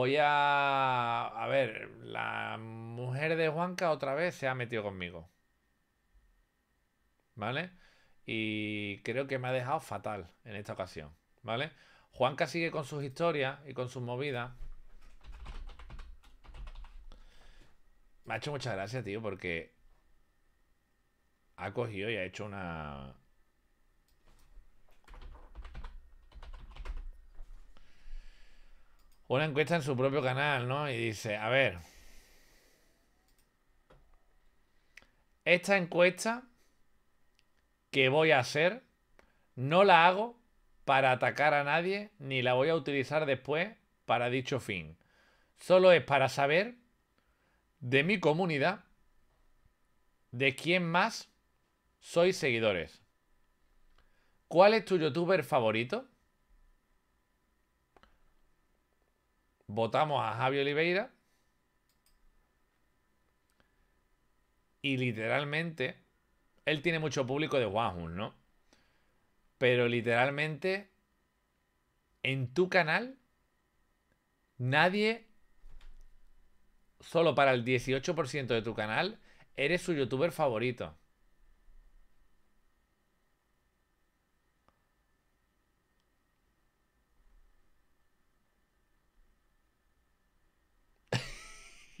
Voy a... A ver, la mujer de Juanca otra vez se ha metido conmigo. ¿Vale? Y creo que me ha dejado fatal en esta ocasión. ¿Vale? Juanca sigue con sus historias y con sus movidas. Me ha hecho muchas gracias, tío, porque ha cogido y ha hecho una, una encuesta en su propio canal, ¿no? Y dice, a ver, esta encuesta que voy a hacer, no la hago para atacar a nadie, ni la voy a utilizar después para dicho fin. Solo es para saber de mi comunidad, de quién más sois seguidores. ¿Cuál es tu youtuber favorito? Votamos a Javi Oliveira. Y literalmente, él tiene mucho público de Wahoo, ¿no? Pero literalmente, en tu canal, nadie, solo para el 18% de tu canal, eres su youtuber favorito.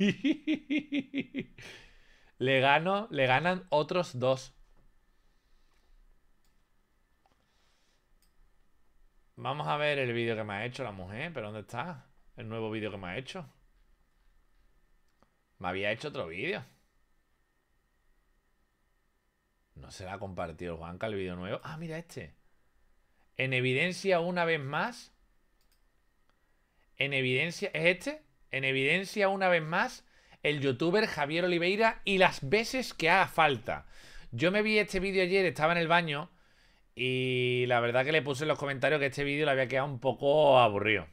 le gano, le ganan otros dos. Vamos a ver el vídeo que me ha hecho la mujer, pero ¿dónde está? El nuevo vídeo que me ha hecho. Me había hecho otro vídeo. No se la ha compartido Juanca el vídeo nuevo. Ah, mira este. En evidencia una vez más. En evidencia... ¿Es este? en evidencia una vez más el youtuber Javier Oliveira y las veces que haga falta. Yo me vi este vídeo ayer, estaba en el baño y la verdad que le puse en los comentarios que este vídeo le había quedado un poco aburrido.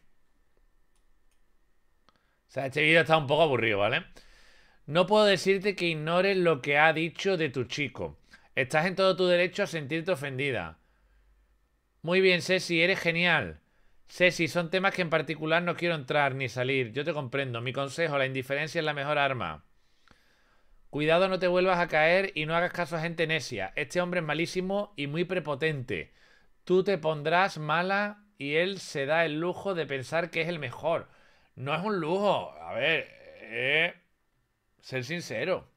O sea, este vídeo está un poco aburrido, ¿vale? No puedo decirte que ignores lo que ha dicho de tu chico. Estás en todo tu derecho a sentirte ofendida. Muy bien, Ceci, eres genial si son temas que en particular no quiero entrar ni salir. Yo te comprendo. Mi consejo, la indiferencia es la mejor arma. Cuidado no te vuelvas a caer y no hagas caso a gente necia. Este hombre es malísimo y muy prepotente. Tú te pondrás mala y él se da el lujo de pensar que es el mejor. No es un lujo. A ver, eh, ser sincero.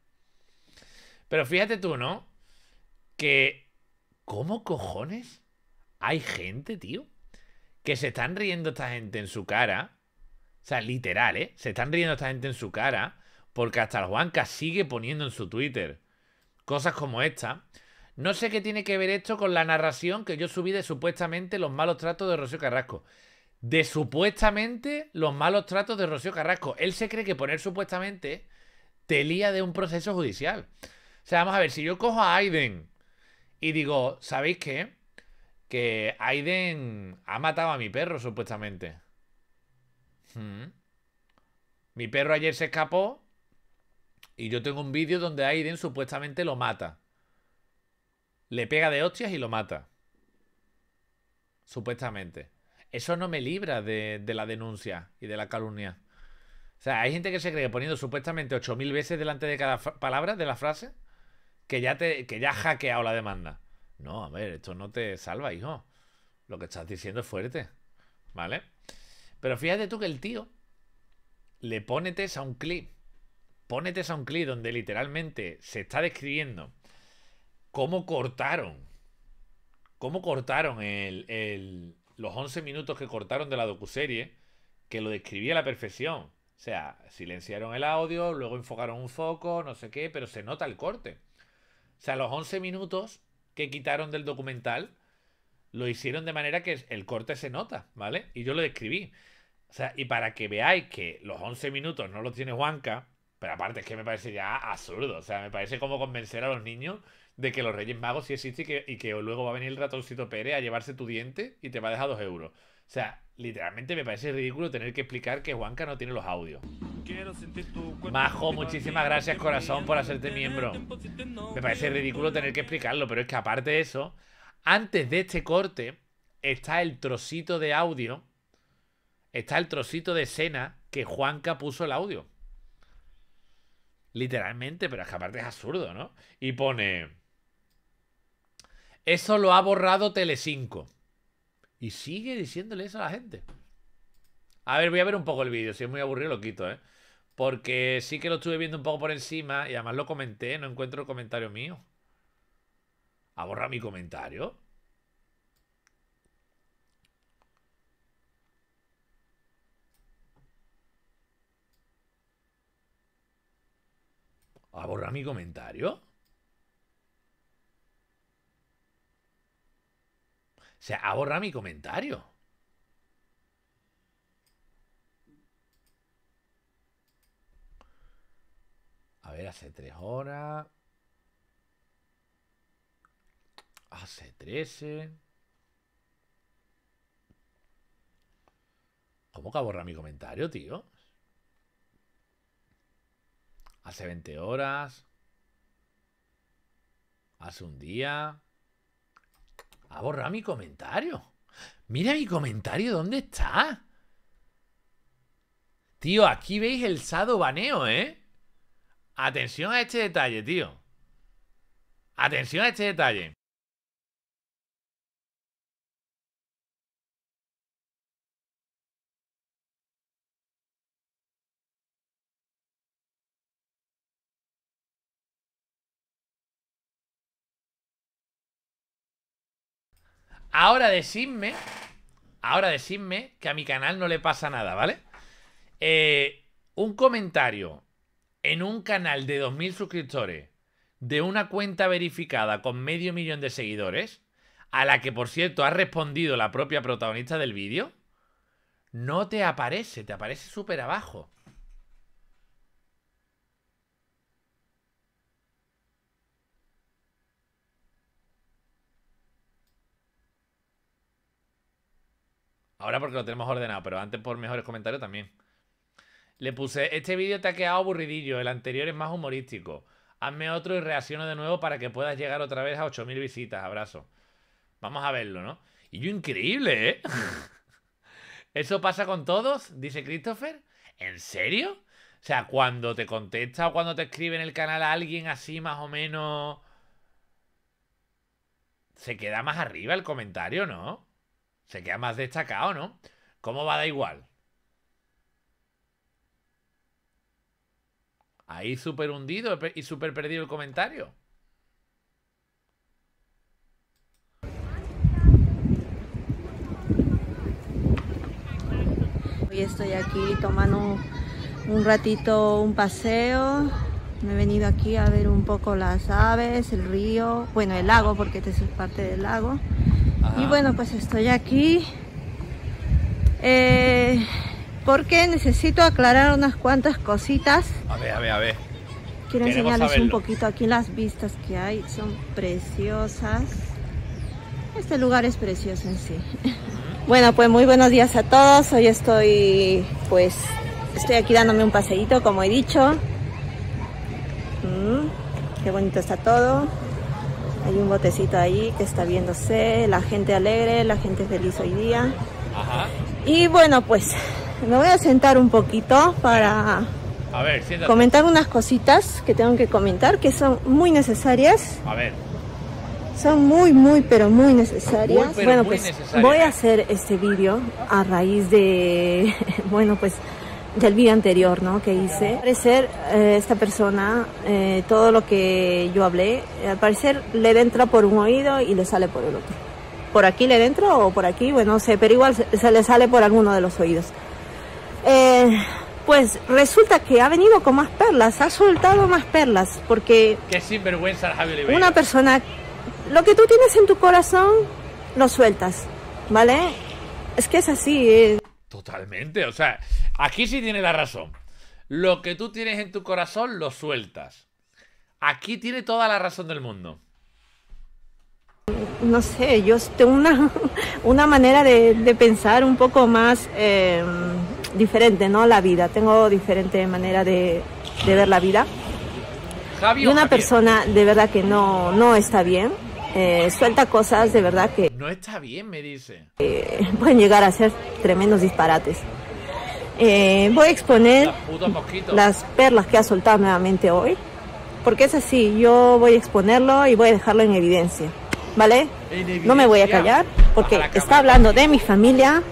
Pero fíjate tú, ¿no? Que... ¿Cómo cojones? Hay gente, tío, que se están riendo esta gente en su cara. O sea, literal, ¿eh? Se están riendo esta gente en su cara porque hasta el Juanca sigue poniendo en su Twitter cosas como esta. No sé qué tiene que ver esto con la narración que yo subí de supuestamente los malos tratos de Rocío Carrasco. De supuestamente los malos tratos de Rocío Carrasco. Él se cree que poner supuestamente te lía de un proceso judicial. O sea, vamos a ver, si yo cojo a Aiden y digo, ¿sabéis qué? que Aiden ha matado a mi perro, supuestamente. Hmm. Mi perro ayer se escapó y yo tengo un vídeo donde Aiden supuestamente lo mata. Le pega de hostias y lo mata. Supuestamente. Eso no me libra de, de la denuncia y de la calumnia. O sea, hay gente que se cree poniendo supuestamente 8.000 veces delante de cada palabra de la frase que ya, te, que ya ha hackeado la demanda. No, a ver, esto no te salva, hijo. Lo que estás diciendo es fuerte. ¿Vale? Pero fíjate tú que el tío le pone a un clip. Pone test a un clip donde literalmente se está describiendo cómo cortaron. Cómo cortaron el, los 11 minutos que cortaron de la docuserie, que lo describía a la perfección. O sea, silenciaron el audio, luego enfocaron un foco, no sé qué, pero se nota el corte. O sea, los 11 minutos que quitaron del documental, lo hicieron de manera que el corte se nota, ¿vale? Y yo lo describí. O sea, y para que veáis que los 11 minutos no los tiene Juanca, pero aparte, es que me parece ya absurdo. O sea, me parece como convencer a los niños de que los Reyes Magos sí existen y que, luego va a venir el ratoncito Pérez a llevarse tu diente y te va a dejar dos euros. O sea, literalmente me parece ridículo tener que explicar que Juanca no tiene los audios. Majo, muchísimas gracias corazón por hacerte miembro. Me parece ridículo tener que explicarlo, pero es que aparte de eso, antes de este corte está el trocito de audio, está el trocito de escena que Juanca puso el audio. Literalmente, pero es que aparte es absurdo, ¿no? Y pone... Eso lo ha borrado Tele5. Y sigue diciéndole eso a la gente. A ver, voy a ver un poco el vídeo. Si es muy aburrido, lo quito, ¿eh? Porque sí que lo estuve viendo un poco por encima y además lo comenté. No encuentro el comentario mío. ¿Ha borrado mi comentario? a borrar mi comentario? O sea, ha borrar mi comentario. A ver, hace tres horas. Hace trece... ¿Cómo que borra mi comentario, tío? hace 20 horas, hace un día. Ha borrado mi comentario. Mira mi comentario, ¿dónde está? Tío, aquí veis el sado baneo, ¿eh? Atención a este detalle, tío. Atención a este detalle. Ahora decidme, ahora decidme que a mi canal no le pasa nada, ¿vale? Eh, un comentario en un canal de 2.000 suscriptores de una cuenta verificada con medio millón de seguidores, a la que por cierto ha respondido la propia protagonista del vídeo, no te aparece, te aparece súper abajo. Ahora porque lo tenemos ordenado, pero antes por mejores comentarios también. Le puse, este vídeo te ha quedado aburridillo, el anterior es más humorístico. Hazme otro y reacciono de nuevo para que puedas llegar otra vez a 8.000 visitas. Abrazo. Vamos a verlo, ¿no? Y yo, increíble, ¿eh? ¿Eso pasa con todos? Dice Christopher. ¿En serio? O sea, cuando te contesta o cuando te escribe en el canal a alguien así más o menos... Se queda más arriba el comentario, ¿no? Se queda más destacado, ¿no? ¿Cómo va da igual? Ahí súper hundido y súper perdido el comentario. Hoy estoy aquí tomando un, ratito un paseo. Me he venido aquí a ver un poco las aves, el río, bueno, el lago, porque este es parte del lago. Y bueno, pues estoy aquí eh, porque necesito aclarar unas cuantas cositas. A ver, a ver, a ver. Quiero enseñarles un poquito aquí las vistas que hay, son preciosas. Este lugar es precioso en sí. Bueno, pues muy buenos días a todos. Hoy estoy, pues, estoy aquí dándome un paseíto, como he dicho. Mm, qué bonito está todo. Hay un botecito ahí que está viéndose, la gente alegre, la gente feliz hoy día. Y bueno, pues me voy a sentar un poquito para comentar unas cositas que tengo que comentar que son muy necesarias. A ver. Son muy, muy, pero muy necesarias. bueno, pues voy a hacer este vídeo a raíz de, bueno, pues del vídeo anterior ¿no? que hice. Al parecer, eh, esta persona, eh, todo lo que yo hablé, eh, al parecer le entra por un oído y le sale por el otro. Por aquí le entra o por aquí, bueno, no sé, pero igual se, le sale por alguno de los oídos. pues resulta que ha venido con más perlas, ha soltado más perlas, porque... Qué sinvergüenza Una persona, lo que tú tienes en tu corazón, lo sueltas, ¿vale? Es que es así. Totalmente, o sea, aquí sí tiene la razón. Lo que tú tienes en tu corazón lo sueltas. Aquí tiene toda la razón del mundo. No sé, yo tengo una, una manera de, pensar un poco más eh, diferente, ¿no? La vida. Tengo diferente manera de, de ver la vida. y una persona de verdad que no, no está bien, eh, suelta cosas de verdad que... No está bien, me dice. Eh, pueden llegar a ser tremendos disparates. Eh, voy a exponer las, perlas que ha soltado nuevamente hoy, porque es así, yo voy a exponerlo y voy a dejarlo en evidencia, ¿vale? No me voy a callar, porque está hablando de mi familia,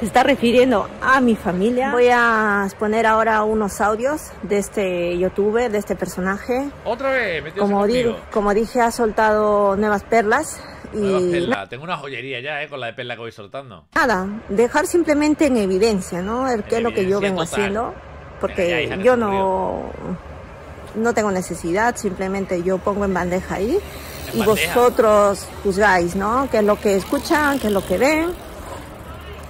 se está refiriendo a mi familia. Voy a exponer ahora unos audios de este youtuber, de este personaje. Otra vez, como, di como dije, ha soltado nuevas perlas. Y... Tengo una joyería ya, ¿eh? Con la de perla que voy soltando. Nada, dejar simplemente en evidencia, ¿no? El, qué es lo que yo vengo haciendo. Porque yo no, no tengo necesidad, simplemente yo pongo en bandeja ahí. y vosotros juzgáis, ¿no? Qué es lo que escuchan, qué es lo que ven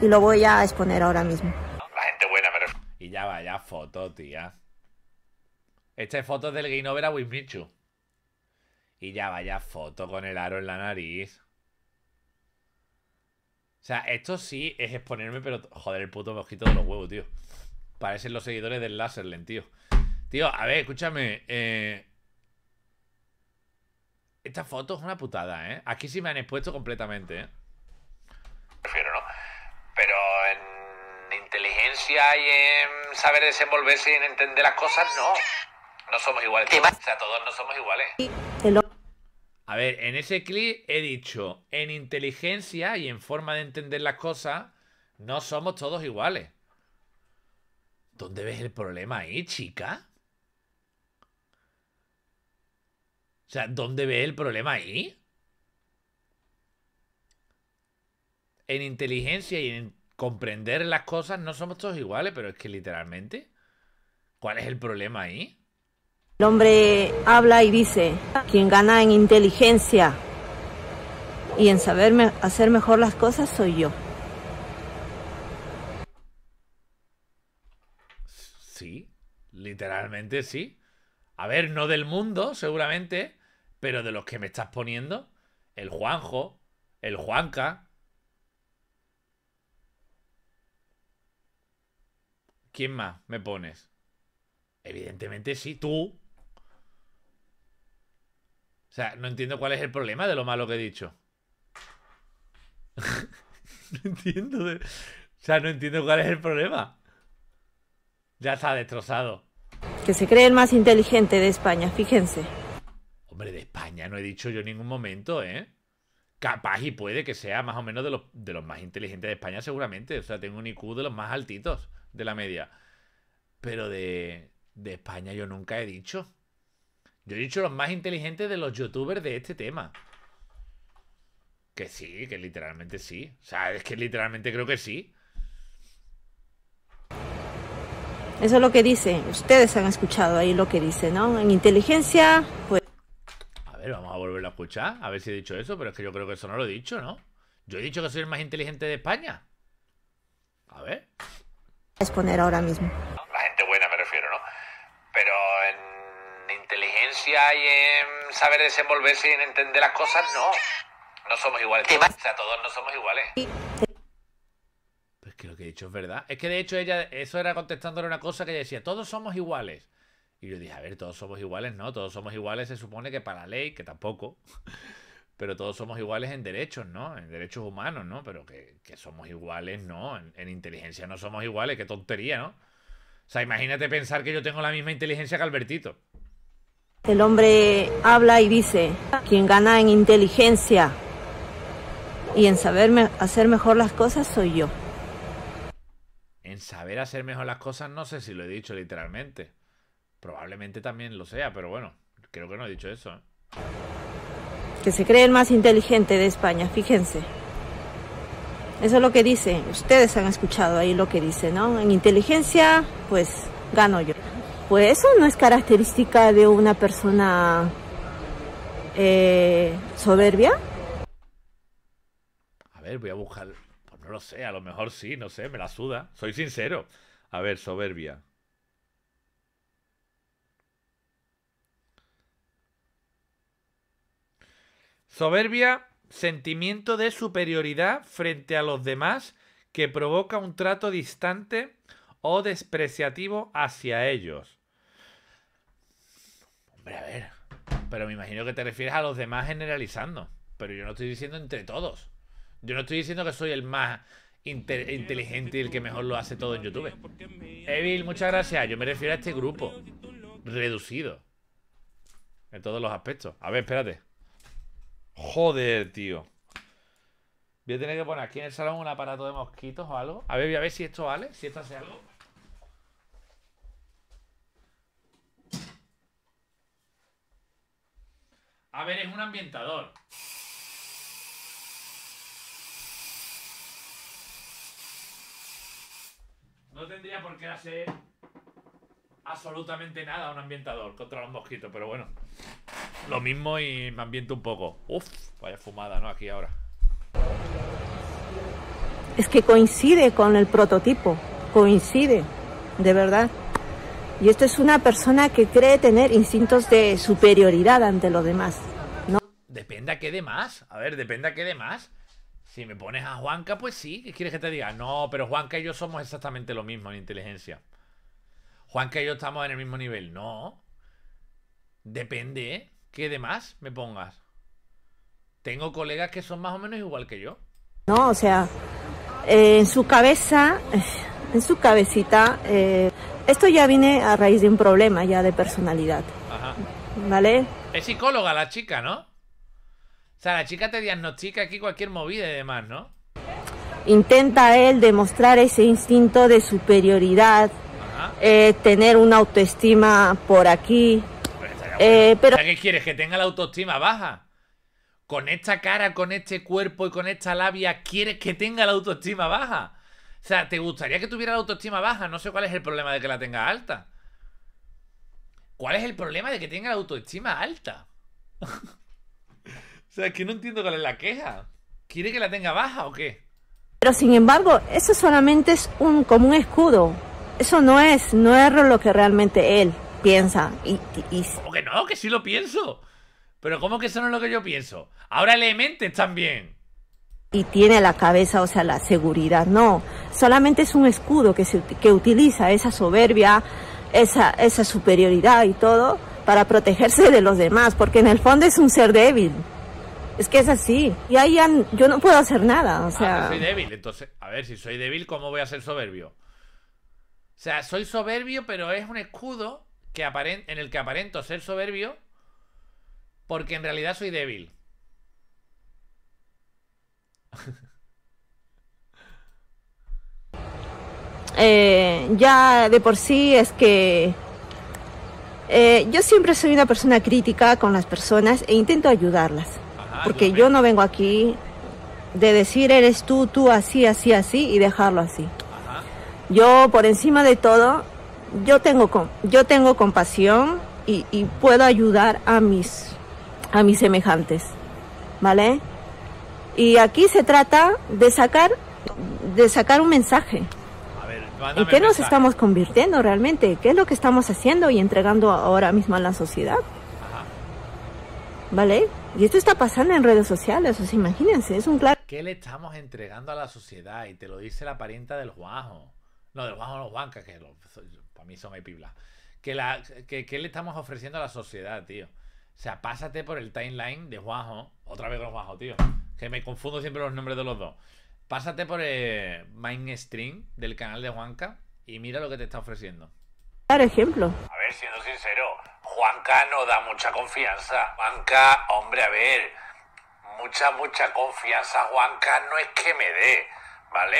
y lo voy a exponer ahora mismo. La gente buena, pero... Y ya vaya foto, tía. Esta es foto del Game Over a Wismichu. Y ya vaya foto con el aro en la nariz. O sea, esto sí es exponerme, pero joder, el puto mosquito de los huevos, tío. Parecen los seguidores del Laserland, tío. Tío, a ver, escúchame. Eh, esta foto es una putada, ¿eh? Aquí sí me han expuesto completamente, ¿eh? pero en inteligencia y en saber desenvolverse y en entender las cosas, no. No somos iguales. O sea, todos no somos iguales. A ver, en ese clip he dicho, en inteligencia y en forma de entender las cosas, no somos todos iguales. ¿Dónde ves el problema ahí, chica? O sea, ¿dónde ves el problema ahí? en inteligencia y en comprender las cosas no somos todos iguales, pero es que literalmente, ¿cuál es el problema ahí? El hombre habla y dice, quien gana en inteligencia y en saber hacer mejor las cosas soy yo. Sí, literalmente sí. A ver, no del mundo, seguramente, pero de los que me estás poniendo, el Juanjo, el Juanca, ¿Quién más me pones? Evidentemente sí, tú. O sea, no entiendo cuál es el problema de lo malo que he dicho. no entiendo. O sea, no entiendo cuál es el problema. Ya está destrozado. Que se cree el más inteligente de España, fíjense. Hombre, de España no he dicho yo en ningún momento, ¿eh? Capaz y puede que sea más o menos de los, de los más inteligentes de España, seguramente. O sea, tengo un IQ de los más altitos de la media. Pero de, España yo nunca he dicho. Yo he dicho los más inteligentes de los youtubers de este tema. Que sí, que literalmente sí. O sea, es que literalmente creo que sí. Eso es lo que dice. Ustedes han escuchado ahí lo que dice, ¿no? En inteligencia, pues... A ver, vamos a volverlo a escuchar. A ver si he dicho eso, pero es que yo creo que eso no lo he dicho, ¿no? Yo he dicho que soy el más inteligente de España. A ver exponer ahora mismo. La gente buena me refiero, ¿no? Pero en inteligencia y en saber desenvolverse y en entender las cosas, no. No somos iguales. O sea, todos no somos iguales. Pues que lo que he dicho es verdad. Es que de hecho ella, eso era contestándole una cosa que ella decía, todos somos iguales. Y yo dije, a ver, todos somos iguales, no, todos somos iguales, se supone que para la ley, que tampoco pero todos somos iguales en derechos, ¿no? En derechos humanos, ¿no? Pero que, somos iguales, ¿no? En, inteligencia no somos iguales, qué tontería, ¿no? O sea, imagínate pensar que yo tengo la misma inteligencia que Albertito. El hombre habla y dice, quien gana en inteligencia y en saber hacer mejor las cosas soy yo. En saber hacer mejor las cosas no sé si lo he dicho literalmente. Probablemente también lo sea, pero bueno, creo que no he dicho eso. ¿eh? que se cree el más inteligente de España, fíjense. Eso es lo que dice, ustedes han escuchado ahí lo que dice, ¿no? En inteligencia, pues gano yo. Pues eso no es característica de una persona eh, soberbia. A ver, voy a buscar, pues no lo sé, a lo mejor sí, no sé, me la suda, soy sincero. A ver, soberbia. Soberbia, sentimiento de superioridad frente a los demás que provoca un trato distante o despreciativo hacia ellos. Hombre, a ver. Pero me imagino que te refieres a los demás generalizando. Pero yo no estoy diciendo entre todos. Yo no estoy diciendo que soy el más inteligente y el que mejor lo hace todo en YouTube. Evil, muchas gracias. Yo me refiero a este grupo reducido. En todos los aspectos. A ver, espérate. Joder, tío. Voy a tener que poner aquí en el salón un aparato de mosquitos o algo. A ver, voy a ver si esto vale, si esto hace algo. A ver, es un ambientador. No tendría por qué hacer absolutamente nada un ambientador contra los mosquitos, pero bueno. Lo mismo y me ambiento un poco. Uf, vaya fumada, ¿no? Aquí ahora. Es que coincide con el prototipo, coincide, de verdad. Y esto es una persona que cree tener instintos de superioridad ante los demás. ¿no? Depende a qué demás. A ver, depende a qué demás. Si me pones a Juanca, pues sí. ¿Qué quieres que te diga? No, pero Juanca y yo somos exactamente lo mismo en inteligencia. Juan que yo estamos en el mismo nivel. No. Depende, ¿eh? ¿Qué demás me pongas? Tengo colegas que son más o menos igual que yo. No, o sea, eh, en su cabeza, eh, en su cabecita, eh, esto ya viene a raíz de un problema ya de personalidad. Ajá. ¿Vale? Es psicóloga la chica, ¿no? O sea, la chica te diagnostica aquí cualquier movida y demás, ¿no? Intenta él demostrar ese instinto de superioridad eh, tener una autoestima por aquí. Eh, pero... ¿Qué quieres? ¿Que tenga la autoestima baja? Con esta cara, con este cuerpo y con esta labia, ¿quieres que tenga la autoestima baja? O sea, ¿te gustaría que tuviera la autoestima baja? No sé cuál es el problema de que la tenga alta. ¿Cuál es el problema de que tenga la autoestima alta? o sea, es que no entiendo cuál es la queja. ¿Quiere que la tenga baja o qué? Pero sin embargo, eso solamente es un, como un escudo eso no es, no es lo que realmente él piensa. Y, y... ¿Cómo que no? Que sí lo pienso. Pero ¿cómo que eso no es lo que yo pienso? Ahora le mentes también. Y tiene la cabeza, o sea, la seguridad, no. Solamente es un escudo que, que utiliza esa soberbia, esa, esa superioridad y todo para protegerse de los demás, porque en el fondo es un ser débil. Es que es así. Y ahí yo no puedo hacer nada, o sea... Ah, soy débil, entonces, a ver, si soy débil, ¿cómo voy a ser soberbio? O sea, soy soberbio, pero es un escudo que en el que aparento ser soberbio porque en realidad soy débil. Eh, ya de por sí es que eh, yo siempre soy una persona crítica con las personas e intento ayudarlas. porque yo no vengo aquí de decir eres tú, tú así, así, así y dejarlo así. Yo, por encima de todo, yo tengo, yo tengo compasión y, puedo ayudar a mis, a mis semejantes, ¿vale? Y aquí se trata de sacar, de sacar un mensaje. ¿Y ¿En qué nos estamos convirtiendo realmente? ¿Qué es lo que estamos haciendo y entregando ahora mismo a la sociedad? Ajá. ¿Vale? Y esto está pasando en redes sociales, imagínense, es un claro... ¿Qué le estamos entregando a la sociedad? Y te lo dice la parienta del guajo. No, de Juanjo bancos, los Juancas que para mí son epiblas. Que, la, que, le estamos ofreciendo a la sociedad, tío? O sea, pásate por el timeline de Juanjo. Otra vez con Juanjo, tío. Que me confundo siempre los nombres de los dos. Pásate por el mainstream del canal de Juanca y mira lo que te está ofreciendo. Dar ejemplo. A ver, siendo sincero, Juanca no da mucha confianza. Juanca, hombre, a ver, mucha, mucha confianza Juanca no es que me dé. ¿vale?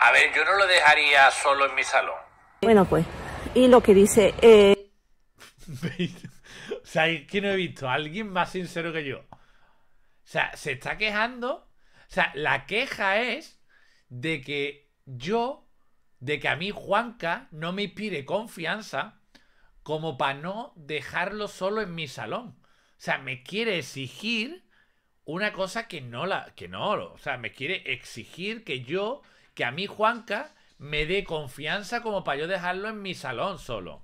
A ver, yo no lo dejaría solo en mi salón. Bueno, pues, y lo que dice... Eh... o sea, ¿quién he visto alguien más sincero que yo. O sea, se está quejando. O sea, la queja es de que yo, de que a mí Juanca no me inspire confianza como para no dejarlo solo en mi salón. O sea, me quiere exigir una cosa que no la, que no, o sea, me quiere exigir que yo, que a mí Juanca me dé confianza como para yo dejarlo en mi salón solo.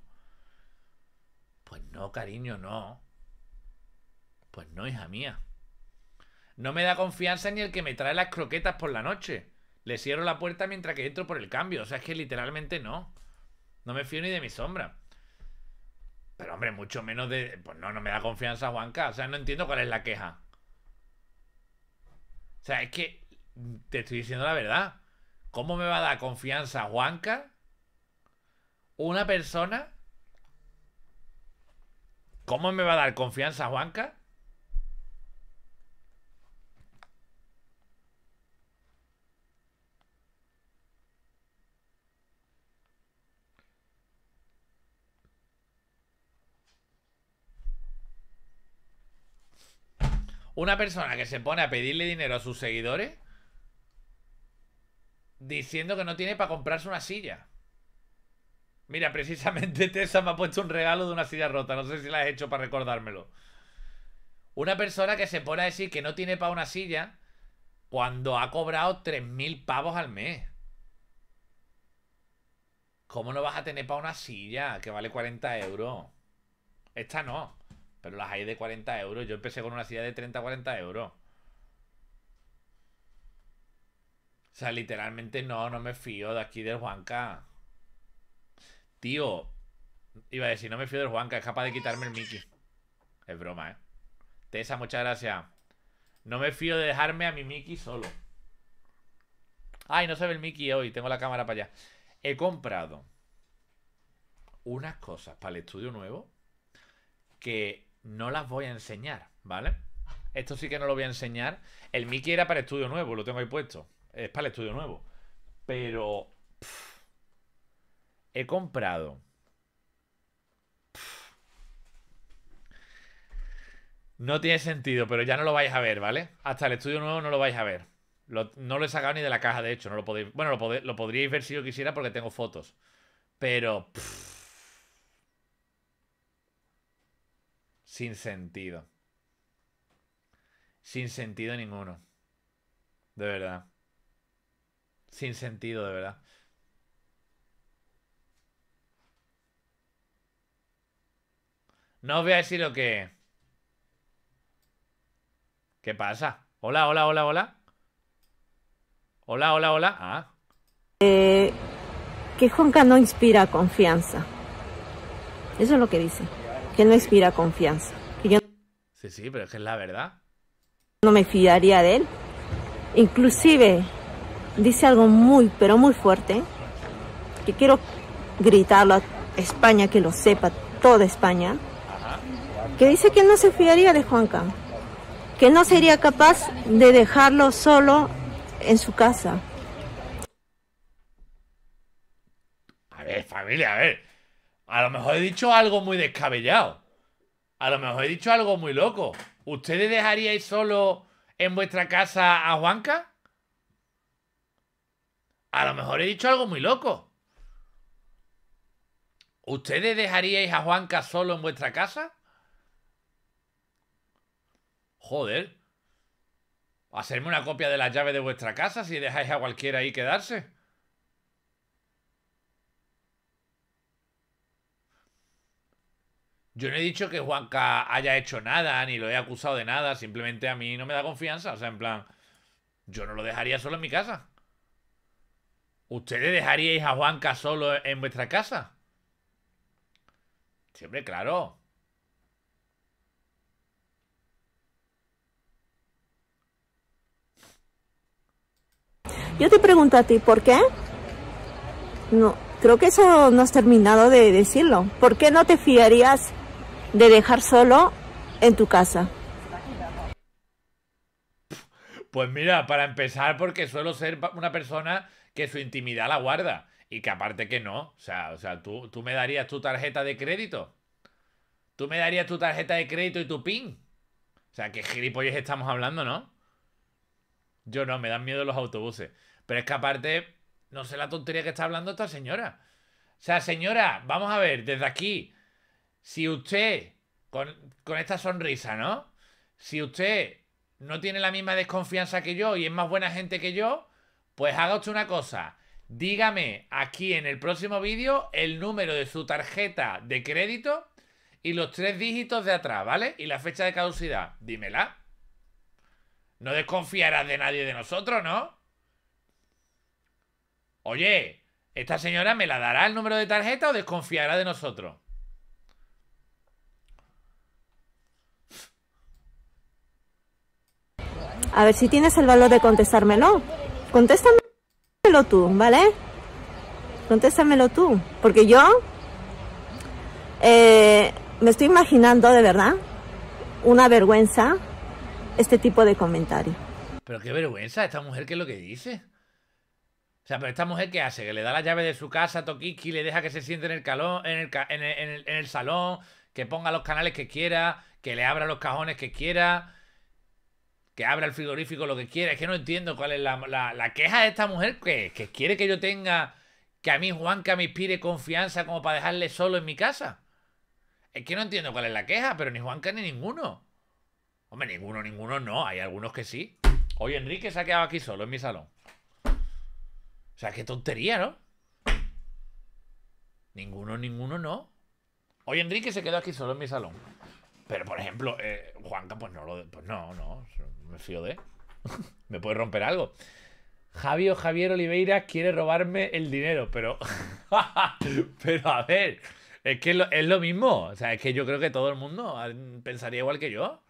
Pues no, cariño, no. Pues no, hija mía. No me da confianza ni el que me trae las croquetas por la noche. Le cierro la puerta mientras que entro por el cambio. O sea, es que literalmente no. No me fío ni de mi sombra. Pero hombre, mucho menos de... Pues no, no me da confianza Juanca. O sea, no entiendo cuál es la queja. O sea, es que te estoy diciendo la verdad. ¿Cómo me va a dar confianza Juanca? Una persona. ¿Cómo me va a dar confianza Juanca? Una persona que se pone a pedirle dinero a sus seguidores diciendo que no tiene para comprarse una silla. Mira, precisamente Tessa me ha puesto un regalo de una silla rota. No sé si la has hecho para recordármelo. Una persona que se pone a decir que no tiene para una silla cuando ha cobrado 3.000 pavos al mes. ¿Cómo no vas a tener para una silla que vale 40 euros? Esta no. Pero las hay de 40 euros. Yo empecé con una silla de 30-40 euros. O sea, literalmente no, no me fío de aquí del Juanca. Tío, iba a decir, no me fío del Juanca, es capaz de quitarme el Mickey. Es broma, ¿eh? Tessa, muchas gracias. No me fío de dejarme a mi Mickey solo. Ay, no se ve el Mickey hoy, tengo la cámara para allá. He comprado unas cosas para el estudio nuevo que no las voy a enseñar, ¿vale? Esto sí que no lo voy a enseñar. El Mickey era para estudio nuevo, lo tengo ahí puesto. Es para el estudio nuevo. Pero... he comprado... no tiene sentido, pero ya no lo vais a ver, ¿vale? Hasta el estudio nuevo no lo vais a ver. no lo he sacado ni de la caja, de hecho. No lo podéis, bueno, lo, podríais ver si yo quisiera porque tengo fotos. Pero... sin sentido. Sin sentido ninguno. De verdad. Sin sentido, de verdad. No os voy a decir lo que... ¿Qué pasa? Hola, hola, hola, hola. Hola, hola, hola. Ah. Eh, que Jonca no inspira confianza. Eso es lo que dice que no inspira confianza. sí, sí, pero es que es la verdad. No me fiaría de él. Inclusive dice algo muy, pero muy fuerte, que quiero gritarlo a España, que lo sepa toda España, que dice que no se fiaría de Juanca, que no sería capaz de dejarlo solo en su casa. A ver, familia, a ver. A lo mejor he dicho algo muy descabellado. A lo mejor he dicho algo muy loco. ¿Ustedes dejaríais solo en vuestra casa a Juanca? A lo mejor he dicho algo muy loco. ¿Ustedes dejaríais a Juanca solo en vuestra casa? Joder. Hacerme una copia de la llave de vuestra casa si dejáis a cualquiera ahí quedarse. Yo no he dicho que Juanca haya hecho nada, ni lo he acusado de nada, simplemente a mí no me da confianza. O sea, en plan, yo no lo dejaría solo en mi casa. ¿Ustedes dejaríais a Juanca solo en vuestra casa? Siempre, claro. Yo te pregunto a ti, ¿por qué? No, creo que eso no has terminado de decirlo. ¿Por qué no te fiarías de dejar solo en tu casa. Pues mira, para empezar, porque suelo ser una persona que su intimidad la guarda. Y que aparte que no. O sea, o sea ¿tú, tú me darías tu tarjeta de crédito. Tú me darías tu tarjeta de crédito y tu PIN. O sea, qué gilipollas estamos hablando, ¿no? Yo no, me dan miedo los autobuses. Pero es que aparte, no sé la tontería que está hablando esta señora. O sea, señora, vamos a ver, desde aquí, si usted, con, esta sonrisa, ¿no? Si usted no tiene la misma desconfianza que yo y es más buena gente que yo, pues haga usted una cosa. Dígame aquí en el próximo vídeo el número de su tarjeta de crédito y los tres dígitos de atrás, ¿vale? Y la fecha de caducidad. Dímela. No desconfiarás de nadie de nosotros, ¿no? Oye, ¿esta señora me la dará el número de tarjeta o desconfiará de nosotros? A ver si tienes el valor de contestármelo. Contéstamelo tú, ¿vale? Contéstamelo tú. Porque yo eh, me estoy imaginando de verdad una vergüenza este tipo de comentario. Pero qué vergüenza, esta mujer, ¿qué es lo que dice? O sea, pero esta mujer, ¿qué hace? Que le da la llave de su casa a Tokiki? le deja que se siente en el, en el salón, que ponga los canales que quiera, que le abra los cajones que quiera que abra el frigorífico lo que quiera. Es que no entiendo cuál es la, queja de esta mujer que, que quiere que yo tenga, que a mí Juanca me inspire confianza como para dejarle solo en mi casa. Es que no entiendo cuál es la queja, pero ni Juanca ni ninguno. Hombre, ninguno, ninguno no. Hay algunos que sí. Hoy Enrique se ha quedado aquí solo en mi salón. O sea, qué tontería, ¿no? Ninguno, ninguno no. Hoy Enrique se quedó aquí solo en mi salón. Pero, por ejemplo, eh, Juanca, pues no lo. Pues no, no. Me fío de. me puede romper algo. Javier Javier Oliveira quiere robarme el dinero, pero. pero a ver. Es que es lo mismo. O sea, es que yo creo que todo el mundo pensaría igual que yo.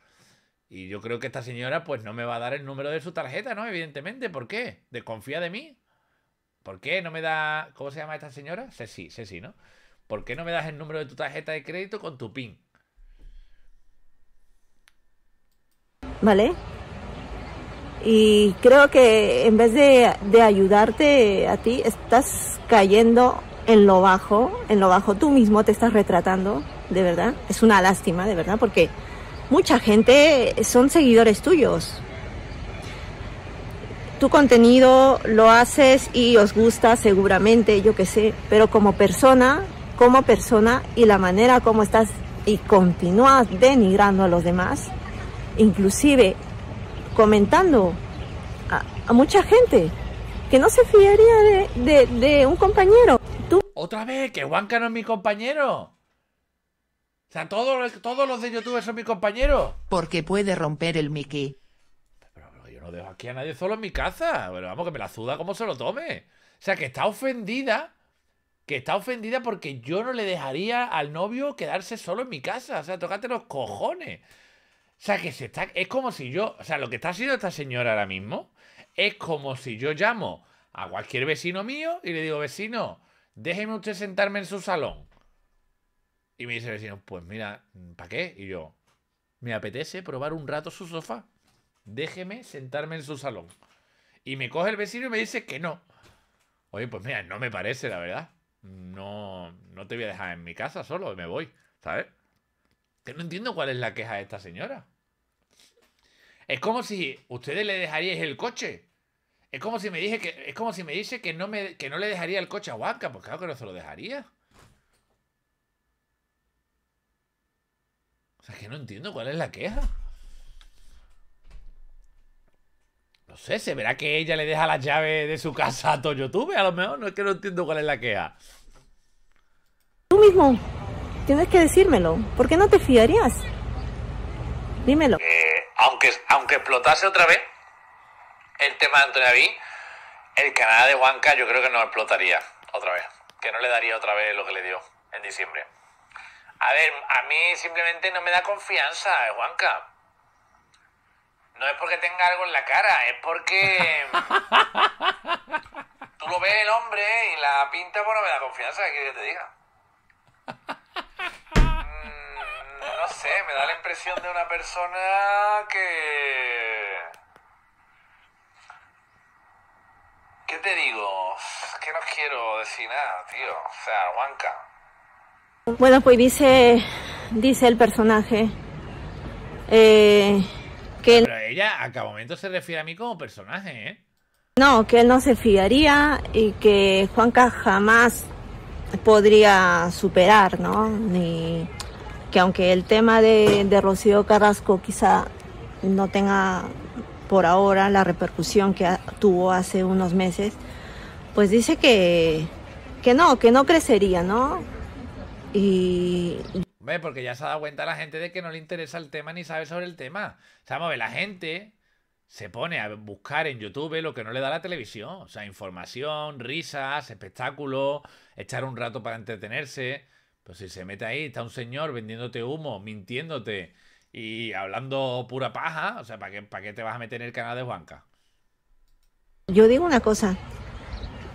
Y yo creo que esta señora, pues no me va a dar el número de su tarjeta, ¿no? Evidentemente. ¿Por qué? ¿Desconfía de mí? ¿Por qué no me da. ¿Cómo se llama esta señora? Ceci, sí ¿no? ¿Por qué no me das el número de tu tarjeta de crédito con tu PIN? ¿vale? Y creo que en vez de, ayudarte a ti, estás cayendo en lo bajo, en lo bajo tú mismo te estás retratando, de verdad. Es una lástima, de verdad, porque mucha gente son seguidores tuyos. Tu contenido lo haces y os gusta seguramente, yo qué sé, pero como persona, como persona y la manera como estás y continúas denigrando a los demás, inclusive comentando a, mucha gente que no se fiaría de, un compañero. Tú... Otra vez, que Juanca no es mi compañero. O sea, todos, todos los de YouTube son mis compañeros. Porque puede romper el Mickey. Pero, yo no dejo aquí a nadie solo en mi casa. Bueno, vamos, que me la suda como se lo tome. O sea, que está ofendida. Que está ofendida porque yo no le dejaría al novio quedarse solo en mi casa. O sea, tocate los cojones. O sea, que se está. Es como si yo. O sea, lo que está haciendo esta señora ahora mismo es como si yo llamo a cualquier vecino mío y le digo, vecino, déjeme usted sentarme en su salón. Y me dice el vecino, pues mira, ¿para qué? Y yo, me apetece probar un rato su sofá. Déjeme sentarme en su salón. Y me coge el vecino y me dice que no. Oye, pues mira, no me parece, la verdad. No, no te voy a dejar en mi casa solo, me voy, ¿sabes? Que no entiendo cuál es la queja de esta señora. Es como si ustedes le dejaríais el coche. Es como si me dije que es como si me dice que no que no le dejaría el coche a Huanca, pues claro que no se lo dejaría. O sea, que no entiendo cuál es la queja. No sé, se verá que ella le deja las llaves de su casa a todo YouTube, a lo mejor, no es que no entiendo cuál es la queja. Tú mismo Tienes que decírmelo. ¿Por qué no te fiarías? Dímelo. Eh, aunque, aunque explotase otra vez el tema de Antonio David, el canal de Huanca yo creo que no explotaría otra vez. Que no le daría otra vez lo que le dio en diciembre. A ver, a mí simplemente no me da confianza, Juanca. Eh, no es porque tenga algo en la cara, es porque. Tú lo ves el hombre y la pinta, pues no me da confianza, ¿qué que te diga? no sé, me da la impresión de una persona que... ¿Qué te digo? Que no quiero decir nada, tío. O sea, Juanca... Bueno, pues dice, dice el personaje eh, que... Pero ella a cada momento se refiere a mí como personaje, ¿eh? No, que él no se fiaría y que Juanca jamás podría superar, ¿no? Ni que aunque el tema de, Rocío Carrasco quizá no tenga por ahora la repercusión que tuvo hace unos meses, pues dice que, no, que no crecería, ¿no? Y... porque ya se ha dado cuenta la gente de que no le interesa el tema ni sabe sobre el tema. O sea, la gente se pone a buscar en YouTube lo que no le da la televisión. O sea, información, risas, espectáculo echar un rato para entretenerse. Pues si se mete ahí, está un señor vendiéndote humo, mintiéndote y hablando pura paja, o sea, ¿para qué, para qué te vas a meter en el canal de Juanca? Yo digo una cosa,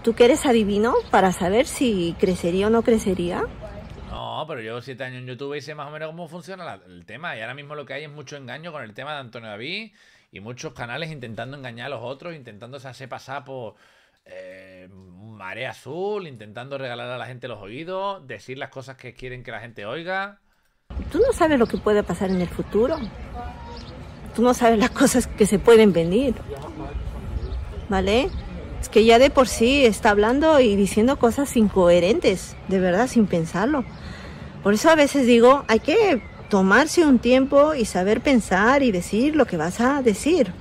¿tú que eres adivino para saber si crecería o no crecería? No, pero yo siete años en YouTube y sé más o menos cómo funciona el tema. Y ahora mismo lo que hay es mucho engaño con el tema de Antonio David y muchos canales intentando engañar a los otros, intentándose hacer pasar por eh, marea azul, intentando regalar a la gente los oídos, decir las cosas que quieren que la gente oiga. Tú no sabes lo que puede pasar en el futuro. Tú no sabes las cosas que se pueden venir. ¿Vale? Es que ya de por sí está hablando y diciendo cosas incoherentes, de verdad, sin pensarlo. Por eso a veces digo, hay que tomarse un tiempo y saber pensar y decir lo que vas a decir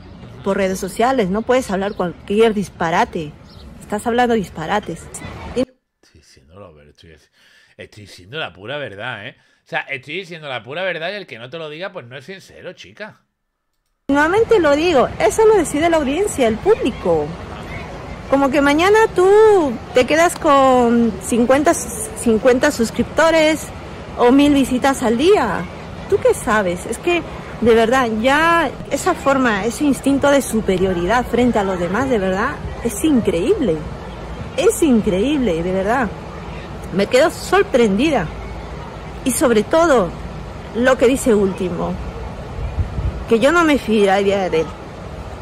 por redes sociales. No puedes hablar cualquier disparate estás hablando disparates. Estoy diciendo, la pura verdad, ¿eh? O sea, estoy diciendo la pura verdad y el que no te lo diga, pues no es sincero, chica. Nuevamente lo digo, eso lo decide la audiencia, el público. Como que mañana tú te quedas con 50, 50 suscriptores o mil visitas al día. ¿Tú qué sabes? Es que de verdad, ya esa forma, ese instinto de superioridad frente a los demás, de verdad, es increíble, es increíble, de verdad. Me quedo sorprendida. Y sobre todo, lo que dice último, que yo no me fiaría de él,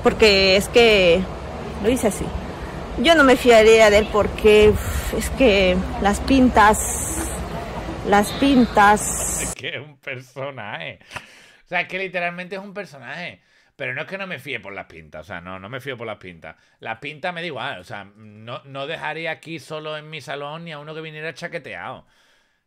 porque es que lo hice así. Yo no me fiaría de él porque es que las pintas, las pintas. Es que es un personaje. O sea, que literalmente es un personaje. Pero no es que no me fíe por las pintas, o sea, no, no me fío por las pintas. Las pintas me da igual, o sea, no, no dejaría aquí solo en mi salón ni a uno que viniera chaqueteado. O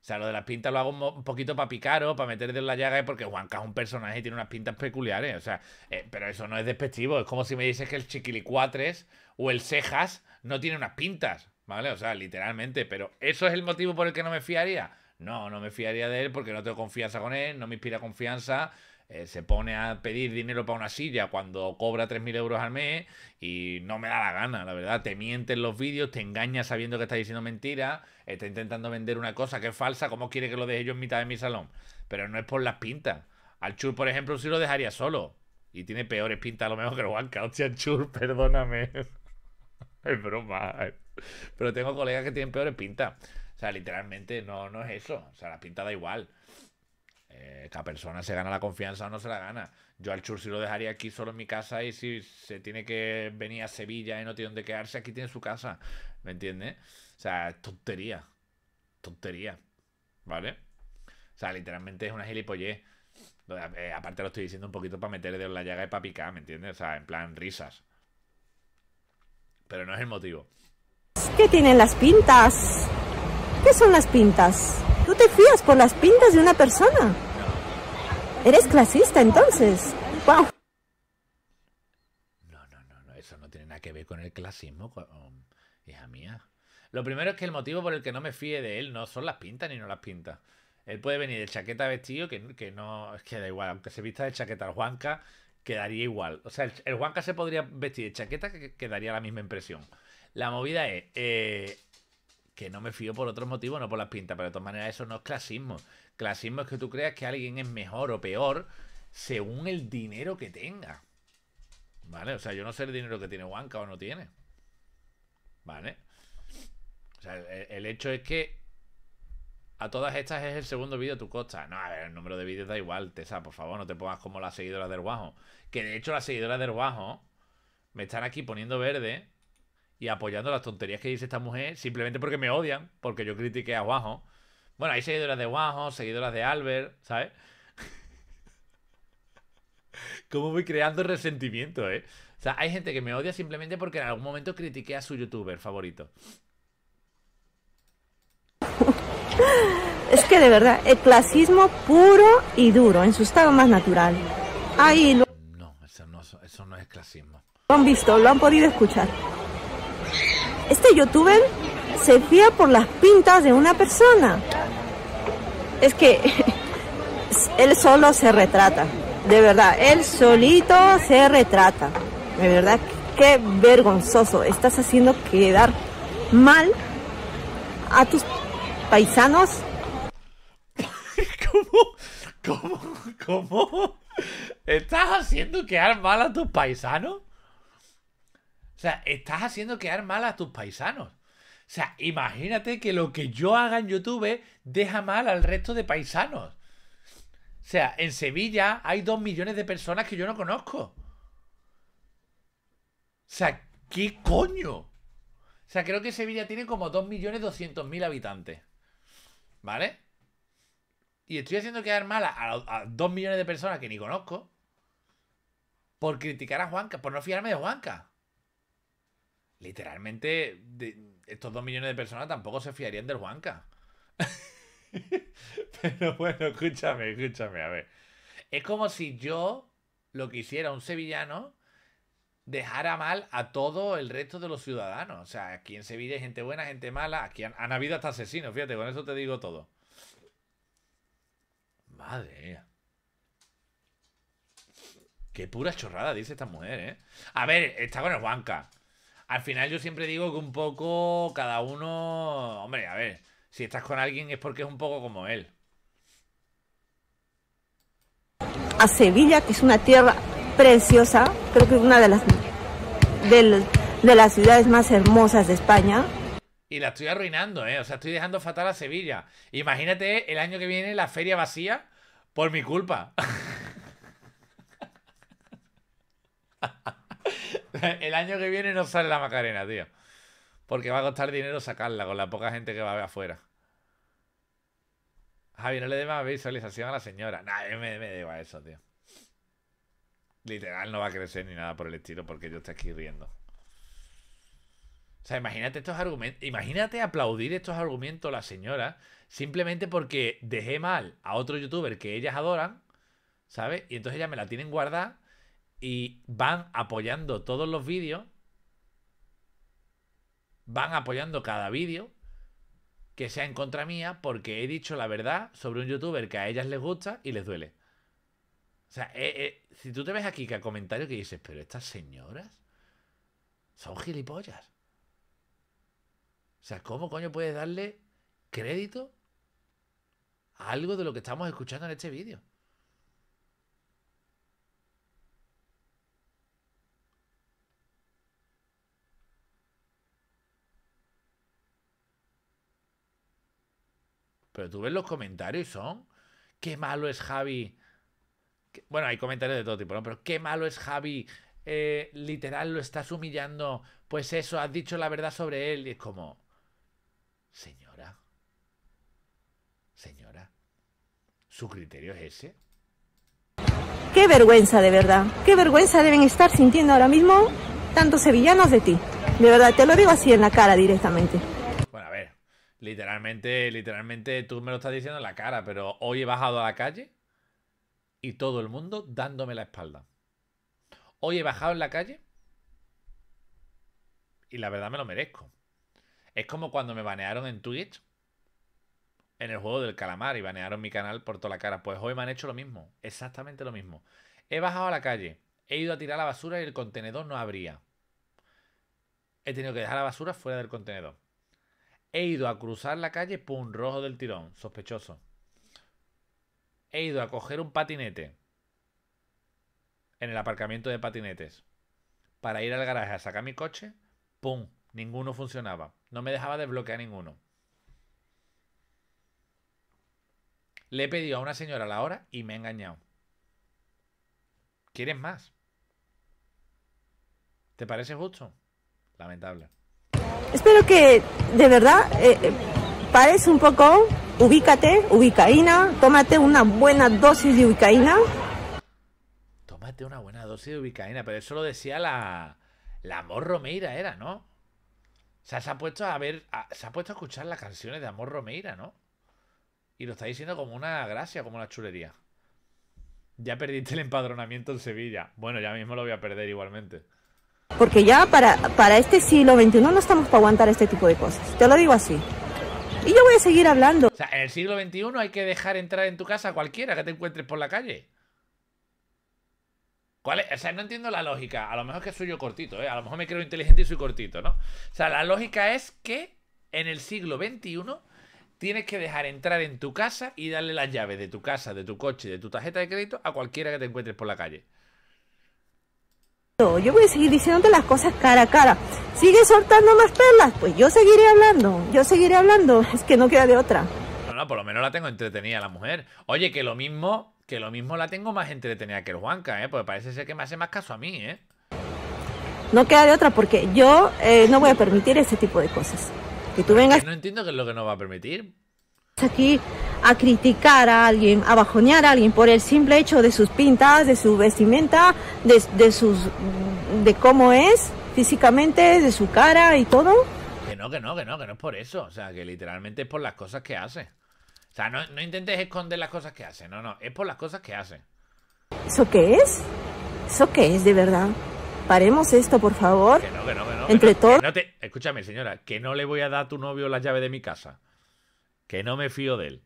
sea, lo de las pintas lo hago un poquito para o para meter de la llaga, eh, porque Juanca es un personaje y tiene unas pintas peculiares. O sea, eh, pero eso no es despectivo. Es como si me dices que el Chiquilicuatres o el Cejas no tiene unas pintas, ¿vale? O sea, literalmente. Pero ¿eso es el motivo por el que no me fiaría? No, no me fiaría de él porque no tengo confianza con él, no me inspira confianza. Eh, se pone a pedir dinero para una silla cuando cobra 3.000 euros al mes y no me da la gana, la verdad. Te mienten los vídeos, te engañas sabiendo que está diciendo mentiras, está intentando vender una cosa que es falsa, ¿cómo quiere que lo deje yo en mitad de mi salón? Pero no es por las pintas. Al Chur, por ejemplo, sí lo dejaría solo. Y tiene peores pintas a lo mejor que el Juanca. Hostia, Chur, perdóname. es broma. Eh. Pero tengo colegas que tienen peores pintas. O sea, literalmente no, no es eso. O sea, la pinta da igual. Eh, cada persona se gana la confianza o no se la gana. Yo al si lo dejaría aquí solo en mi casa y si se tiene que venir a Sevilla y no tiene dónde quedarse, aquí tiene su casa. ¿Me entiendes? O sea, tontería. Tontería. ¿Vale? O sea, literalmente es una gilipollez. Eh, aparte lo estoy diciendo un poquito para meterle de la llaga y para picar, ¿me entiendes? O sea, en plan risas. Pero no es el motivo. ¿Qué tienen las pintas? ¿Qué son las pintas? ¿Tú te fías por las pintas de una persona? ¿Eres clasista entonces? No, no, no, eso no tiene nada que ver con el clasismo, um, hija mía. Lo primero es que el motivo por el que no me fíe de él no son las pintas ni no las pintas. Él puede venir de chaqueta vestido, que, no, queda da igual, aunque se vista de chaqueta al Juanca, quedaría igual. O sea, el, Juanca se podría vestir de chaqueta que, quedaría la misma impresión. La movida es eh, que no me fío por otros motivos, no por las pintas, pero de todas maneras eso no es clasismo. Clasismo es que tú creas que alguien es mejor o peor según el dinero que tenga. ¿Vale? O sea, yo no sé el dinero que tiene Wanka o no tiene. ¿Vale? O sea, el, hecho es que a todas estas es el segundo vídeo a tu costa. No, a ver, el número de vídeos da igual, Tesa, por favor, no te pongas como la seguidora del Guajo. Que de hecho la seguidora del Guajo me están aquí poniendo verde y apoyando las tonterías que dice esta mujer simplemente porque me odian, porque yo critiqué a Guajo. Bueno, hay seguidoras de Juanjo, seguidoras de Albert, ¿sabes? Cómo voy creando resentimiento, ¿eh? O sea, hay gente que me odia simplemente porque en algún momento critiqué a su youtuber favorito. Es que de verdad, el clasismo puro y duro, en su estado más natural. Ahí lo... No, eso no, eso no es clasismo. Lo han visto, lo han podido escuchar. Este youtuber se fía por las pintas de una persona es que él solo se retrata, de verdad, él solito se retrata, de verdad, qué vergonzoso, estás haciendo quedar mal a tus paisanos. ¿Cómo? ¿Cómo? ¿Cómo? ¿Estás haciendo quedar mal a tus paisanos? O sea, estás haciendo quedar mal a tus paisanos. O sea, imagínate que lo que yo haga en YouTube deja mal al resto de paisanos. O sea, en Sevilla hay dos millones de personas que yo no conozco. O sea, ¿qué coño? O sea, creo que Sevilla tiene como 2.200.000 habitantes. ¿Vale? Y estoy haciendo quedar mal a, 2 millones de personas que ni conozco por criticar a Juanca, por no fiarme de Juanca. Literalmente, estos dos millones de personas tampoco se fiarían del Juanca. Pero bueno, escúchame, escúchame, a ver. Es como si yo lo que hiciera un sevillano dejara mal a todo el resto de los ciudadanos. O sea, aquí en Sevilla hay gente buena, gente mala. Aquí han, habido hasta asesinos, fíjate, con eso te digo todo. Madre mía. Qué pura chorrada dice esta mujer, ¿eh? A ver, está con el Juanca al final yo siempre digo que un poco cada uno, hombre, a ver, si estás con alguien es porque es un poco como él. A Sevilla, que es una tierra preciosa, creo que es una de las de las ciudades más hermosas de España. Y la estoy arruinando, ¿eh? O sea, estoy dejando fatal a Sevilla. Imagínate el año que viene la feria vacía por mi culpa. El año que viene no sale la Macarena, tío. Porque va a costar dinero sacarla con la poca gente que va a ver afuera. Javi, no le dé más visualización a la señora. Nadie me, me deba eso, tío. Literal no va a crecer ni nada por el estilo porque yo estoy aquí riendo. O sea, imagínate estos argumentos. Imagínate aplaudir estos argumentos a la señora simplemente porque dejé mal a otro youtuber que ellas adoran, ¿sabes? Y entonces ellas me la tienen guardada y van apoyando todos los vídeos, van apoyando cada vídeo que sea en contra mía porque he dicho la verdad sobre un youtuber que a ellas les gusta y les duele. O sea, eh, eh, si tú te ves aquí que a comentarios que dices, pero estas señoras son gilipollas. O sea, ¿cómo coño puedes darle crédito a algo de lo que estamos escuchando en este vídeo? Pero tú ves los comentarios y son. Qué malo es Javi. Bueno, hay comentarios de todo tipo, ¿no? Pero qué malo es Javi. Eh, literal, lo estás humillando. Pues eso, has dicho la verdad sobre él. Y es como. Señora. Señora. ¿Su criterio es ese? Qué vergüenza, de verdad. Qué vergüenza deben estar sintiendo ahora mismo tantos sevillanos de ti. De verdad, te lo digo así en la cara directamente. Literalmente, literalmente tú me lo estás diciendo en la cara, pero hoy he bajado a la calle y todo el mundo dándome la espalda. Hoy he bajado en la calle y la verdad me lo merezco. Es como cuando me banearon en Twitch, en el juego del calamar, y banearon mi canal por toda la cara. Pues hoy me han hecho lo mismo, exactamente lo mismo. He bajado a la calle, he ido a tirar la basura y el contenedor no abría. He tenido que dejar la basura fuera del contenedor. He ido a cruzar la calle, pum, rojo del tirón, sospechoso. He ido a coger un patinete en el aparcamiento de patinetes para ir al garaje a sacar mi coche, pum, ninguno funcionaba. No me dejaba desbloquear ninguno. Le he pedido a una señora a la hora y me ha engañado. ¿Quieres más? ¿Te parece justo? Lamentable. Espero que de verdad eh, eh, pares un poco, ubícate, ubicaína, tómate una buena dosis de ubicaína. Tómate una buena dosis de ubicaína, pero eso lo decía la, Amor Romeira, era, ¿no? O sea, se ha puesto a ver, se ha puesto a escuchar las canciones de Amor Romeira, ¿no? Y lo está diciendo como una gracia, como una chulería. Ya perdiste el empadronamiento en Sevilla. Bueno, ya mismo lo voy a perder igualmente. Porque ya para, para este siglo XXI no estamos para aguantar este tipo de cosas. Te lo digo así. Y yo voy a seguir hablando. O sea, en el siglo XXI hay que dejar entrar en tu casa a cualquiera que te encuentres por la calle. ¿Cuál es? O sea, no entiendo la lógica. A lo mejor que soy yo cortito, ¿eh? A lo mejor me creo inteligente y soy cortito, ¿no? O sea, la lógica es que en el siglo XXI tienes que dejar entrar en tu casa y darle las llaves de tu casa, de tu coche, de tu tarjeta de crédito a cualquiera que te encuentres por la calle yo voy a seguir diciéndote las cosas cara a cara. sigue soltando más perlas? Pues yo seguiré hablando, yo seguiré hablando. Es que no queda de otra. No, no, por lo menos la tengo entretenida la mujer. Oye, que lo mismo, que lo mismo la tengo más entretenida que el Juanca, ¿eh? Porque parece ser que me hace más caso a mí, ¿eh? No queda de otra porque yo eh, no voy a permitir ese tipo de cosas. Que tú vengas... No entiendo qué es lo que no va a permitir. Aquí a criticar a alguien, a bajonear a alguien por el simple hecho de sus pintas, de su vestimenta, de, sus de cómo es físicamente, de su cara y todo. Que no, que no, que no, que no es por eso. O sea, que literalmente es por las cosas que hace. O sea, no, intentes esconder las cosas que hace. No, no, es por las cosas que hace. ¿Eso qué es? ¿Eso qué es de verdad? Paremos esto, por favor. Que no, que no, que no. Entre todos. Escúchame, señora, que no le voy a dar a tu novio la llave de mi casa. Que no me fío de él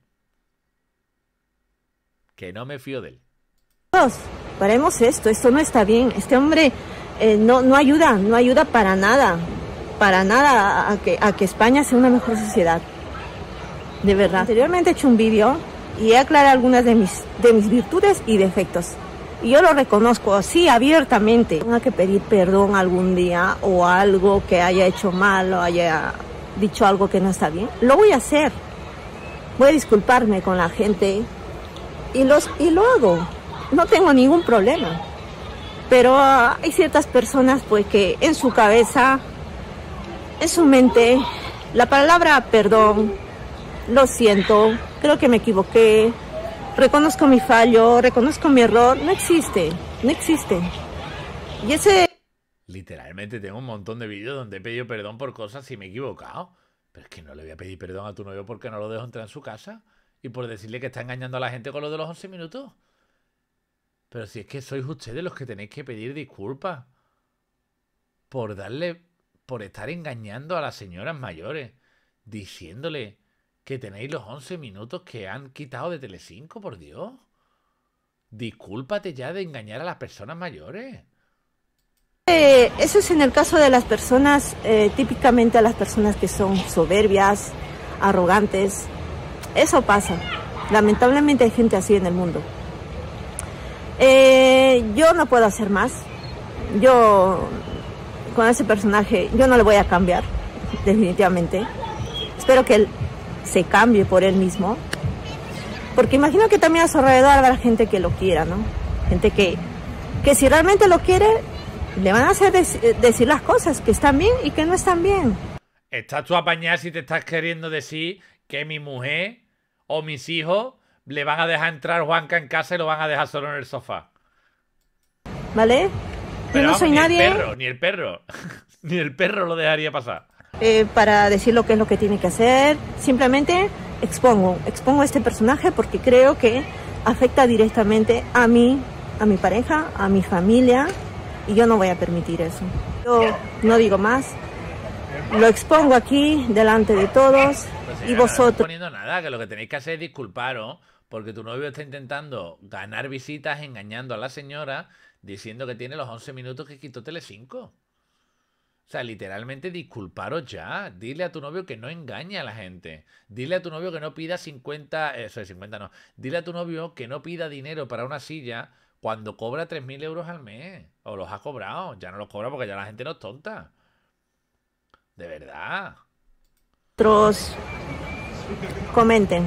que no me fío de él. Paremos esto, esto no está bien. Este hombre eh, no, no ayuda, no ayuda para nada, para nada a que, España sea una mejor sociedad. De verdad. Anteriormente he hecho un vídeo y he aclarado algunas de mis, de mis virtudes y defectos. Y yo lo reconozco así abiertamente. Tengo que pedir perdón algún día o algo que haya hecho mal o haya dicho algo que no está bien. Lo voy a hacer. Voy a disculparme con la gente, y, los, y lo hago. No tengo ningún problema. Pero hay ciertas personas pues que en su cabeza, en su mente, la palabra perdón, lo siento, creo que me equivoqué, reconozco mi fallo, reconozco mi error, no existe, no existe. Y ese... Literalmente tengo un montón de vídeos donde he pedido perdón por cosas y me he equivocado. Pero es que no le voy a pedir perdón a tu novio porque no lo dejo entrar en su casa. Y por decirle que está engañando a la gente con lo de los 11 minutos. Pero si es que sois ustedes los que tenéis que pedir disculpas. Por darle. Por estar engañando a las señoras mayores. Diciéndole que tenéis los 11 minutos que han quitado de Telecinco, por Dios. Discúlpate ya de engañar a las personas mayores. Eh, eso es en el caso de las personas, eh, típicamente a las personas que son soberbias, arrogantes, eso pasa. Lamentablemente hay gente así en el mundo. Eh, yo no puedo hacer más. Yo, con ese personaje, yo no le voy a cambiar, definitivamente. Espero que él se cambie por él mismo. Porque imagino que también a su alrededor habrá gente que lo quiera, ¿no? Gente que, que si realmente lo quiere, le van a hacer decir las cosas que están bien y que no están bien. Estás tú apañada si te estás queriendo decir que mi mujer o mis hijos le van a dejar entrar Juanca en casa y lo van a dejar solo en el sofá. ¿Vale? Yo no soy ni nadie. El perro, ni el perro, ni el perro lo dejaría pasar. Eh, para decir lo que es lo que tiene que hacer. Simplemente expongo, expongo este personaje porque creo que afecta directamente a mí, a mi pareja, a mi familia y yo no voy a permitir eso. Yo no digo más, lo expongo aquí delante de todos y vosotros. No estoy poniendo nada, que lo que tenéis que hacer es disculparos, porque tu novio está intentando ganar visitas engañando a la señora diciendo que tiene los 11 minutos que quitó Telecinco. O sea, literalmente disculparos ya. Dile a tu novio que no engaña a la gente. Dile a tu novio que no pida 50, eso es 50 no. Dile a tu novio que no pida dinero para una silla cuando cobra 3.000 euros al mes. O los ha cobrado. Ya no los cobra porque ya la gente no es tonta. De verdad. otros comenten,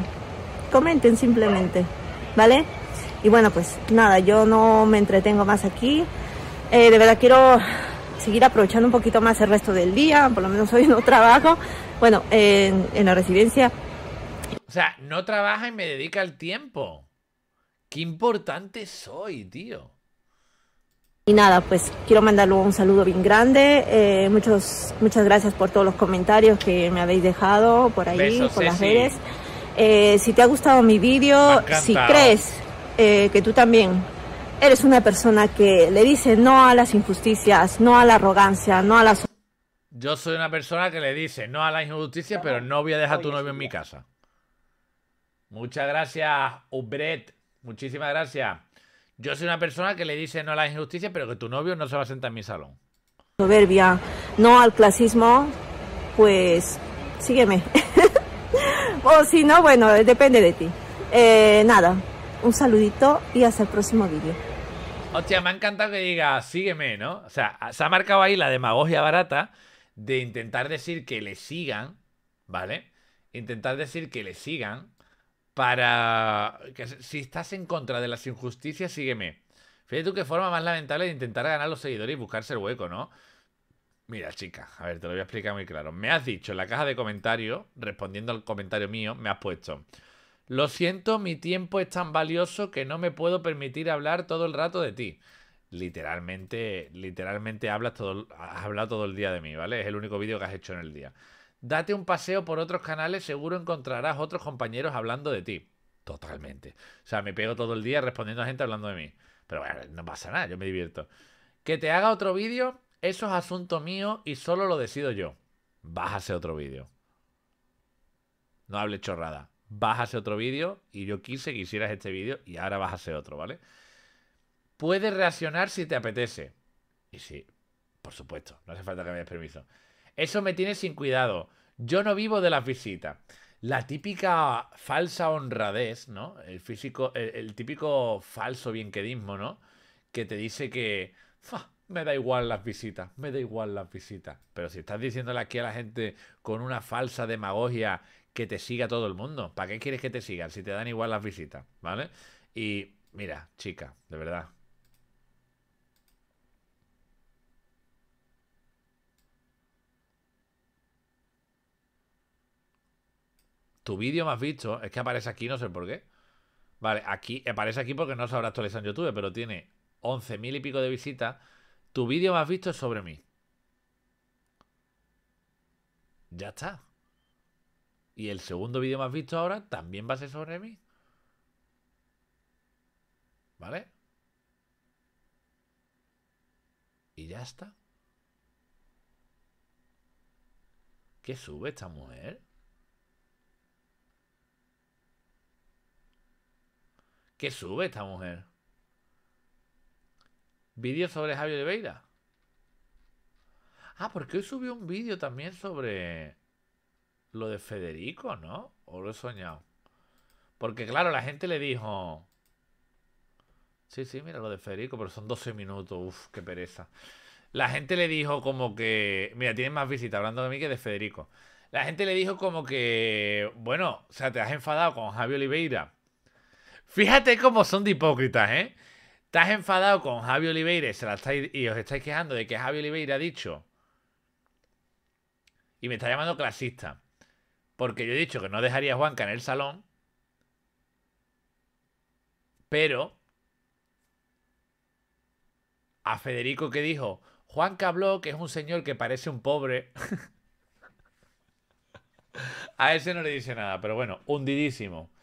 comenten simplemente, ¿vale? Y bueno, pues nada, yo no me entretengo más aquí. Eh, de verdad quiero seguir aprovechando un poquito más el resto del día, por lo menos hoy no trabajo, bueno, en la residencia. O sea, no trabaja y me dedica el tiempo. Qué importante soy, tío. Y nada, pues quiero mandarle un saludo bien grande. Eh, muchos, muchas gracias por todos los comentarios que me habéis dejado por ahí, por las redes. Eh, si te ha gustado mi vídeo, si crees eh, que tú también eres una persona que le dice no a las injusticias, no a la arrogancia, no a las... Yo soy una persona que le dice no a las injusticias, pero no voy a dejar a tu novio en mi casa. Muchas gracias, Ubret. Muchísimas gracias. Yo soy una persona que le dice no a la injusticia, pero que tu novio no se va a sentar en mi salón. Soberbia, no al clasismo, pues sígueme. o si no, bueno, depende de ti. Eh, nada, un saludito y hasta el próximo vídeo. Hostia, me ha encantado que diga sígueme, ¿no? O sea, se ha marcado ahí la demagogia barata de intentar decir que le sigan, ¿vale? Intentar decir que le sigan para que si estás en contra de las injusticias, sígueme. Fíjate tú qué forma más lamentable de intentar ganar los seguidores y buscarse el hueco, ¿no? Mira, chica, a ver, te lo voy a explicar muy claro. Me has dicho en la caja de comentarios, respondiendo al comentario mío, me has puesto. Lo siento, mi tiempo es tan valioso que no me puedo permitir hablar todo el rato de ti. Literalmente, literalmente hablas todo, has hablado todo el día de mí, ¿vale? Es el único vídeo que has hecho en el día. Date un paseo por otros canales, seguro encontrarás otros compañeros hablando de ti. Totalmente. O sea, me pego todo el día respondiendo a gente hablando de mí. Pero bueno, no pasa nada, yo me divierto. Que te haga otro vídeo, eso es asunto mío y solo lo decido yo. Bájase otro vídeo. No hable chorrada. Bájase otro vídeo y yo quise que hicieras este vídeo y ahora hacer otro, ¿vale? Puedes reaccionar si te apetece. Y sí, por supuesto, no hace falta que me des permiso. Eso me tiene sin cuidado. Yo no vivo de las visitas. La típica falsa honradez, ¿no? El, físico, el, típico falso bienquedismo, ¿no? Que te dice que me da igual las visitas, me da igual las visitas. Pero si estás diciéndole aquí a la gente con una falsa demagogia que te siga todo el mundo, ¿para qué quieres que te sigan si te dan igual las visitas? ¿Vale? Y mira, chica, de verdad, Tu vídeo más visto es que aparece aquí, no sé por qué. Vale, aquí aparece aquí porque no se habrá actualizado en YouTube, pero tiene 11.000 y pico de visitas. Tu vídeo más visto es sobre mí. Ya está. Y el segundo vídeo más visto ahora también va a ser sobre mí. ¿Vale? Y ya está. ¿Qué sube esta mujer? ¿Qué sube esta mujer? ¿Vídeo sobre Javier Oliveira? Ah, porque hoy subió un vídeo también sobre lo de Federico, ¿no? ¿O lo he soñado? Porque claro, la gente le dijo... Sí, sí, mira lo de Federico, pero son 12 minutos, Uf, qué pereza. La gente le dijo como que... Mira, tienes más visitas hablando de mí que de Federico. La gente le dijo como que... Bueno, o sea, te has enfadado con Javier Oliveira Fíjate cómo son de hipócritas, ¿eh? Estás enfadado con Javi Oliveira y, os estáis quejando de que Javi Oliveira ha dicho. Y me está llamando clasista. Porque yo he dicho que no dejaría a Juanca en el salón. Pero. A Federico que dijo. Juanca que es un señor que parece un pobre. a ese no le dice nada, pero bueno, hundidísimo.